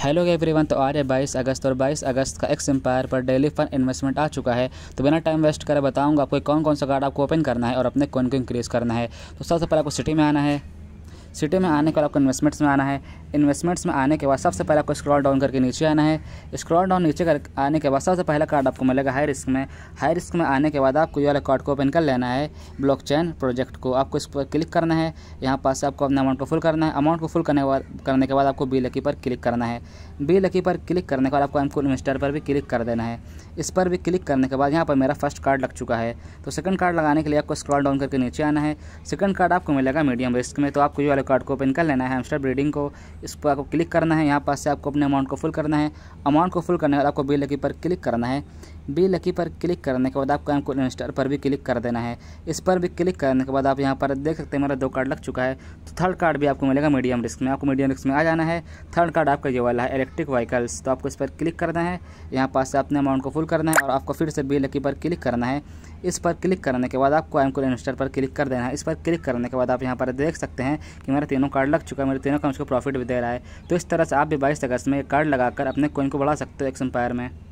hello everyone तो आज है 22 अगस्त और 22 अगस्त का एक्स एम्पायर पर डेली फन इन्वेस्टमेंट आ चुका है तो बिना टाइम वेस्ट करे बताऊंगा आपको कौन कौन सा कार्ड आपको ओपन करना है और अपने कौन को इंक्रीज़ करना है तो सबसे पहले आपको सिटी में आना है सिटी में आने के बाद आपको इन्वेस्टमेंट्स में आना है इन्वेस्टमेंट्स में आने के बाद सबसे पहले आपको स्क्रॉल डाउन करके नीचे आना है स्क्रॉल डाउन नीचे कर आने के बाद सबसे पहला कार्ड आपको मिलेगा हाई रिस्क में हाई रिस्क में आने के बाद आपको ये वाला कार्ड को ओपन कर लेना है चैन प्रोजेक्ट को आपको इस पर क्लिक करना है यहाँ पास आपको अपना अमाउंट को फुल करना है अमाउंट को फुल करने के बाद करने के बाद आपको बी लकी पर क्लिक करना है बी लकी पर क्लिक करने के बाद आपको एमको इन्वेस्टर पर भी क्लिक कर देना है इस पर भी क्लिक करने के बाद यहाँ पर मेरा फर्स्ट कार्ड लग चुका है तो सेकंड कार्ड लगाने के लिए आपको स्क्रॉल डाउन करके नीचे आना है सेकंड कार्ड आपको मिलेगा मीडियम रिस्क में तो आपको ये वाले कार्ड को ओपन कर लेना है हेमस्टर ब्रीडिंग को इस पर आपको क्लिक करना है यहाँ पास से आपको अपने अमाउंट को फुल करना है अमाउंट को फुल करने के बाद आपको बी लकी पर क्लिक करना है बी लकी पर क्लिक करने के बाद आपको एम कोड इंस्टर पर भी क्लिक कर देना है इस पर भी क्लिक करने के बाद आप यहाँ पर देख सकते हैं मेरा दो कार्ड लग चुका है तो थर्ड कार्ड भी आपको मिलेगा मीडियम रिस्क में आपको मीडियम रिस्क में आ जाना है थर्ड कार्ड आपका ये वाला है इलेक्ट्रिक व्हीकल्स तो आपको इस पर क्लिक करना है यहाँ पास से अपने अमाउंट को फुल करना है और आपको फिर से बी लकी पर क्लिक करना है इस पर क्लिक करने के बाद आपको एम कोड इंस्टर पर क्लिक कर देना है इस पर क्लिक करने के बाद आप यहाँ पर देख सकते हैं कि मेरा तीनों कार्ड लग चुका है मेरे तीनों का मुझको प्रॉफिट भी दे रहा है तो इस तरह से आप भी बाईस अगस्त में कार्ड लगाकर अपने कोइन को बढ़ा सकते हो एक्स एम्पायर में